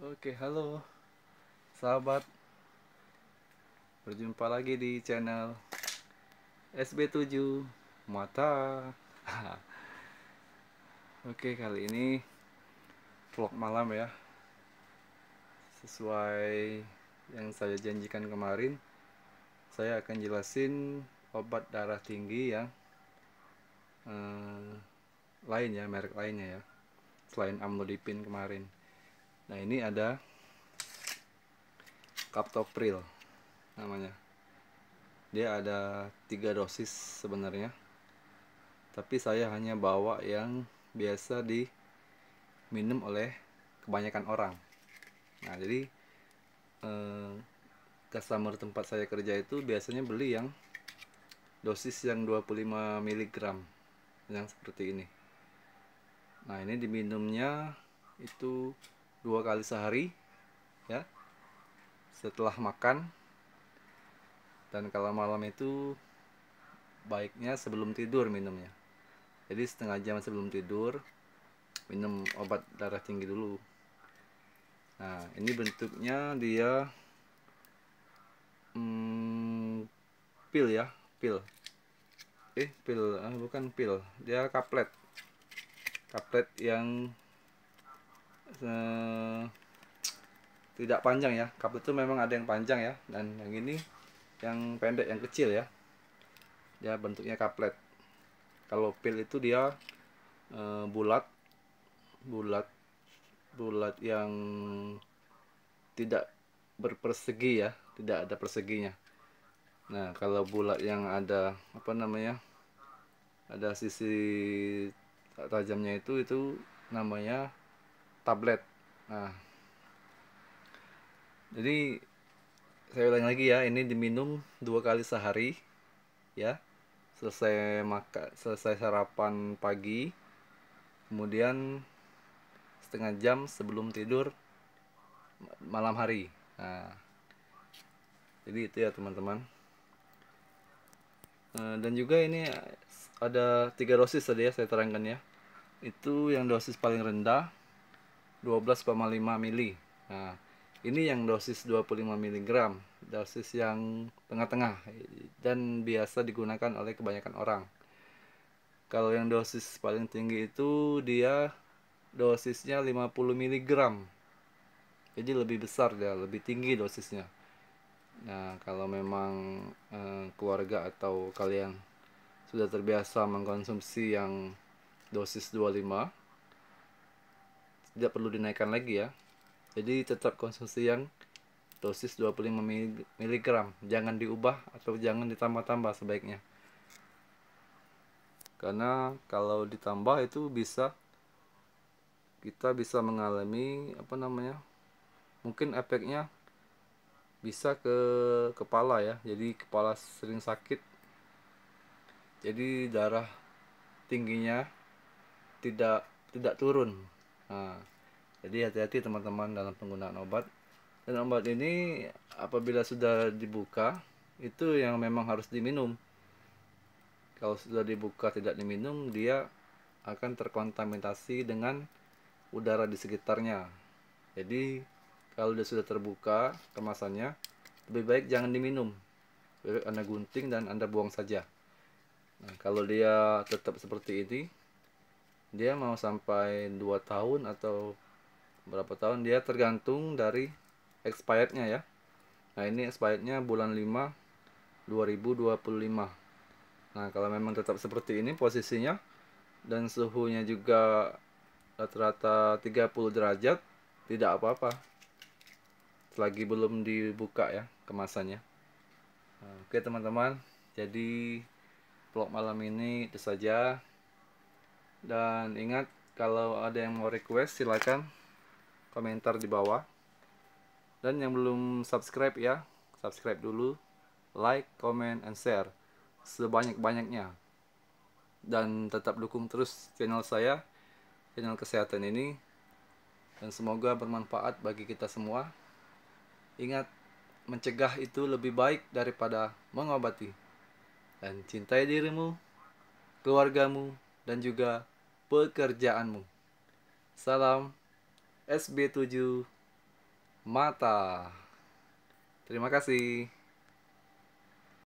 Oke, halo sahabat. Berjumpa lagi di channel SB7 Mata. Oke, kali ini vlog malam ya. Sesuai yang saya janjikan kemarin, saya akan jelasin obat darah tinggi yang eh, lain ya, merek lainnya ya. Selain amlodipin kemarin nah ini ada captopril namanya dia ada tiga dosis sebenarnya tapi saya hanya bawa yang biasa diminum oleh kebanyakan orang nah jadi eh, customer tempat saya kerja itu biasanya beli yang dosis yang 25 mg yang seperti ini nah ini diminumnya itu dua kali sehari ya setelah makan dan kalau malam itu baiknya sebelum tidur minumnya jadi setengah jam sebelum tidur minum obat darah tinggi dulu nah ini bentuknya dia hmm, pil ya pil eh pil ah, bukan pil dia kaplet kaplet yang Eh, tidak panjang ya kap itu memang ada yang panjang ya dan yang ini yang pendek yang kecil ya ya bentuknya kaplet kalau pil itu dia eh, bulat bulat bulat yang tidak berpersegi ya tidak ada perseginya nah kalau bulat yang ada apa namanya ada sisi tajamnya itu itu namanya tablet nah jadi saya ulang lagi ya ini diminum dua kali sehari ya selesai maka selesai sarapan pagi kemudian setengah jam sebelum tidur malam hari nah, jadi itu ya teman-teman eh, dan juga ini ada tiga dosis tadi ya saya terangkan ya itu yang dosis paling rendah 12,5 mili. Nah, ini yang dosis 25 mg, dosis yang tengah-tengah dan biasa digunakan oleh kebanyakan orang. Kalau yang dosis paling tinggi itu dia dosisnya 50 mg. Jadi lebih besar dia, lebih tinggi dosisnya. Nah, kalau memang eh, keluarga atau kalian sudah terbiasa mengkonsumsi yang dosis 25 tidak perlu dinaikkan lagi ya. Jadi tetap konsumsi yang dosis 25 mg, jangan diubah atau jangan ditambah-tambah sebaiknya. Karena kalau ditambah itu bisa kita bisa mengalami apa namanya? Mungkin efeknya bisa ke kepala ya. Jadi kepala sering sakit. Jadi darah tingginya tidak tidak turun Nah, jadi hati-hati teman-teman dalam penggunaan obat. Dan obat ini apabila sudah dibuka itu yang memang harus diminum. Kalau sudah dibuka tidak diminum dia akan terkontaminasi dengan udara di sekitarnya. Jadi kalau dia sudah terbuka kemasannya lebih baik jangan diminum. Anda gunting dan Anda buang saja. Nah, kalau dia tetap seperti ini dia mau sampai 2 tahun atau berapa tahun dia tergantung dari expirednya ya nah ini expirednya bulan 5 2025 nah kalau memang tetap seperti ini posisinya dan suhunya juga rata-rata 30 derajat tidak apa-apa selagi belum dibuka ya kemasannya oke teman-teman jadi vlog malam ini itu saja dan ingat kalau ada yang mau request silahkan komentar di bawah dan yang belum subscribe ya subscribe dulu like comment and share sebanyak banyaknya dan tetap dukung terus channel saya channel kesehatan ini dan semoga bermanfaat bagi kita semua ingat mencegah itu lebih baik daripada mengobati dan cintai dirimu keluargamu dan juga pekerjaanmu. Salam SB7 Mata. Terima kasih.